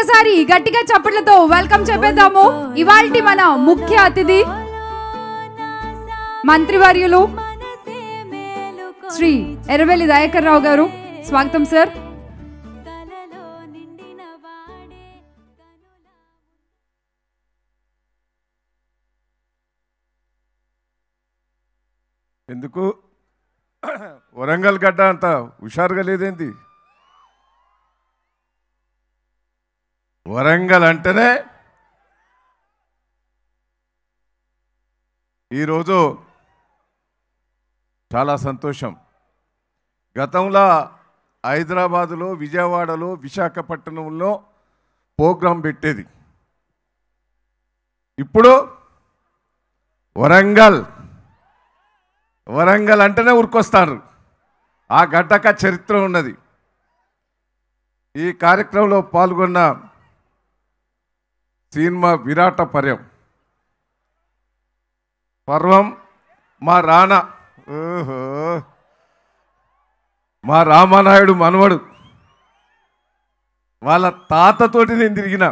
ఒక్కసారి గట్టిగా చప్పట్లతో వెల్కమ్ చెప్పేద్దాము ఇవాల్టి మన ముఖ్య అతిథి మంత్రివర్యులు శ్రీ ఎర్రవెల్లి దయాకర్ రావు గారు స్వాగతం సార్ ఎందుకు వరంగల్ గడ్డ అంత హుషారుగా లేదేంటి వరంగల్ అంటేనే ఈరోజు చాలా సంతోషం గతంలో హైదరాబాదులో విజయవాడలో విశాఖపట్నంలో ప్రోగ్రాం పెట్టేది ఇప్పుడు వరంగల్ వరంగల్ అంటేనే ఉరికొస్తారు ఆ గడ్డక చరిత్ర ఉన్నది ఈ కార్యక్రమంలో పాల్గొన్న సినిమా విరాట పర్యం పర్వం మా రాణ ఓహో మా రామానాయుడు మనవడు వాళ్ళ తాతతోటి నేను తిరిగిన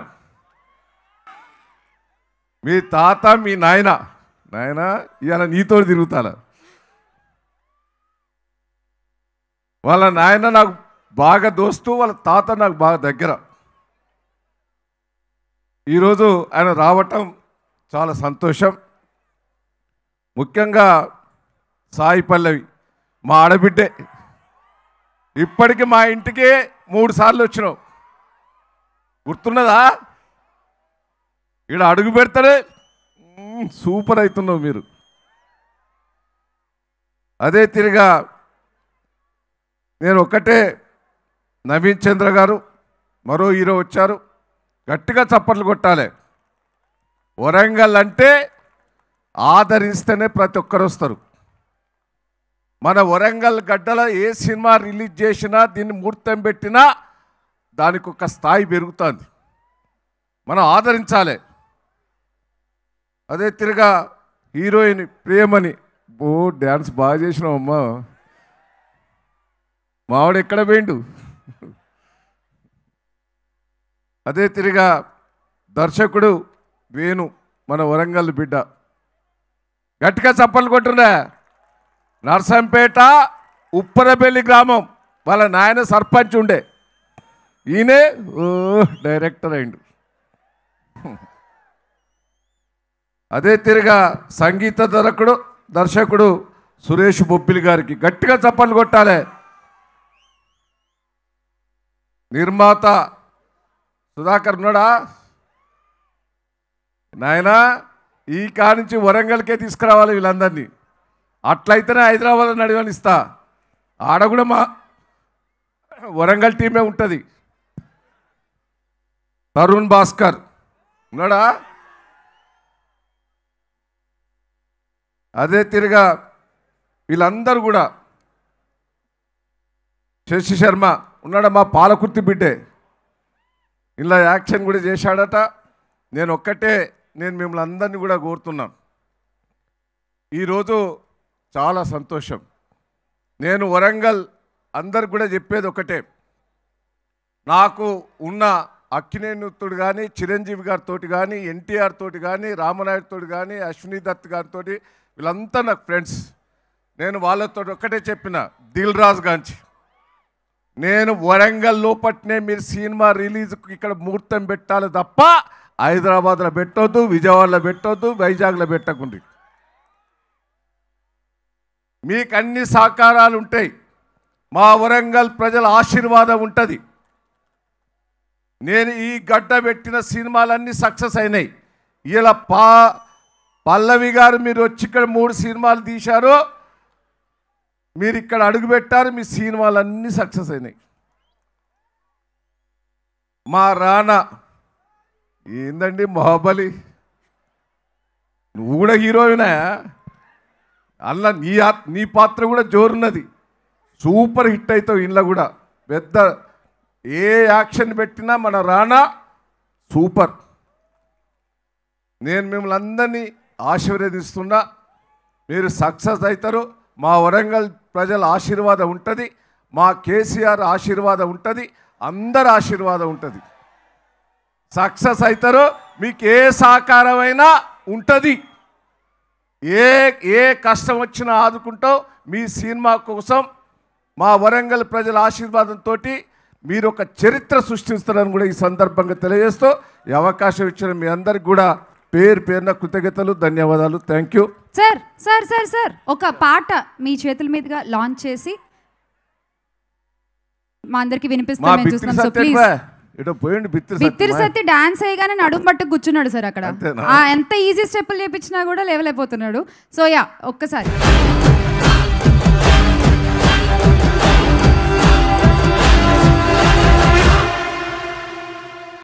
మీ తాత మీ నాయన నాయన ఇవాళ నీతో తిరుగుతాను వాళ్ళ నాయన నాకు బాగా దోస్తూ వాళ్ళ తాత నాకు బాగా దగ్గర ఈరోజు ఆయన రావటం చాలా సంతోషం ముఖ్యంగా సాయి పల్లవి మా ఆడబిడ్డే ఇప్పటికి మా ఇంటికి మూడు సార్లు వచ్చినావు గుర్తున్నదా ఇక్కడ అడుగు పెడతారే సూపర్ అవుతున్నావు మీరు అదే తిరిగా నేను ఒక్కటే నవీన్ చంద్ర గారు మరో హీరో వచ్చారు గట్టిగా చప్పట్లు కొట్టాలి వరంగల్ అంటే ఆదరిస్తేనే ప్రతి ఒక్కరు వస్తారు మన వరంగల్ గడ్డల ఏ సినిమా రిలీజ్ చేసినా దీన్ని ముహూర్తం పెట్టినా దానికి ఒక స్థాయి పెరుగుతుంది మనం ఆదరించాలి అదే తిరిగా హీరోయిన్ ప్రేమని ఓ డ్యాన్స్ బాగా చేసినావు అమ్మ మావిడ ఎక్కడ పోయిండు అదే తిరిగా దర్శకుడు వేణు మన వరంగల్ బిడ్డ గట్టిగా చప్పలు కొట్టున్నా నర్సంపేట ఉప్పరబెల్లి గ్రామం వాళ్ళ నాయన సర్పంచ్ ఉండే ఈయనే డైరెక్టర్ అయిండు అదే తిరిగా సంగీత దరకుడు దర్శకుడు సురేష్ బొప్పిలి గారికి గట్టిగా చప్పలు కొట్టాలి నిర్మాత సుధాకర్ ఉన్నాడా నాయన ఈ కానించి వరంగల్కే తీసుకురావాలి వీళ్ళందరినీ అట్లయితేనే హైదరాబాద్ నడివనిస్తా ఆడ కూడా మా వరంగల్ టీమే ఉంటుంది తరుణ్ భాస్కర్ ఉన్నాడా అదే తిరిగా వీళ్ళందరూ కూడా శశి శర్మ ఉన్నాడా మా పాలకుర్తి బిడ్డే ఇలా యాక్షన్ కూడా చేశాడట నేను ఒక్కటే నేను మిమ్మల్ని అందరినీ కూడా కోరుతున్నాను ఈరోజు చాలా సంతోషం నేను వరంగల్ అందరికి కూడా చెప్పేది ఒకటే నాకు ఉన్న అక్కినేనుతుడు కానీ చిరంజీవి గారితో కానీ ఎన్టీఆర్ తోటి కానీ రామనాయుడుతో కానీ అశ్విని దత్ గారితో వీళ్ళంతా నాకు ఫ్రెండ్స్ నేను వాళ్ళతో ఒక్కటే చెప్పిన దిల్ రాజ్ గాంచీ నేను వరంగల్ లోపట్నే మీరు సినిమా రిలీజ్కి ఇక్కడ ముహూర్తం పెట్టాలి తప్ప హైదరాబాద్లో పెట్టొద్దు విజయవాడలో పెట్టొద్దు వైజాగ్లో పెట్టకుండి మీకు అన్ని సహకారాలు ఉంటాయి మా వరంగల్ ప్రజల ఆశీర్వాదం ఉంటుంది నేను ఈ గడ్డ పెట్టిన సినిమాలన్నీ సక్సెస్ అయినాయి ఇలా పా పల్లవి గారు మీరు వచ్చి ఇక్కడ మూడు సినిమాలు తీశారు మీరు ఇక్కడ అడుగుపెట్టారు మీ సినిమాలు అన్నీ సక్సెస్ అయినాయి మా రానా ఏందండి మహాబలి నువ్వు కూడా హీరోయినా అల్ల నీ నీ పాత్ర కూడా జోరున్నది సూపర్ హిట్ అవుతావు ఇంట్లో కూడా పెద్ద ఏ యాక్షన్ పెట్టినా మన రానా సూపర్ నేను మిమ్మల్ని అందరినీ ఆశీర్వదిస్తున్నా మీరు సక్సెస్ అవుతారు మా వరంగల్ ప్రజల ఆశీర్వాదం ఉంటుంది మా కేసీఆర్ ఆశీర్వాదం ఉంటుంది అందరి ఆశీర్వాదం ఉంటుంది సక్సెస్ అవుతారో మీకు ఏ సహకారమైనా ఉంటుంది ఏ ఏ కష్టం వచ్చినా ఆదుకుంటావు మీ సినిమా కోసం మా వరంగల్ ప్రజల ఆశీర్వాదంతో మీరు ఒక చరిత్ర సృష్టిస్తారని కూడా ఈ సందర్భంగా తెలియజేస్తూ అవకాశం ఇచ్చిన మీ అందరికి కూడా పేరు పేరున కృతజ్ఞతలు ధన్యవాదాలు thank you sir sir sir sir ఒక పాట మీ చేతుల మీదుగా లాంచ్ చేసి మా అందరికి వినిపిస్తాం చూస్తాం సో సత్తి డాన్స్ అయ్యగానే నడుము పట్టుకు కూర్చున్నాడు సార్ అక్కడ ఎంత ఈజీ స్టెప్లు చేపించినా కూడా లేవలేకపోతున్నాడు సో యా ఒక్కసారి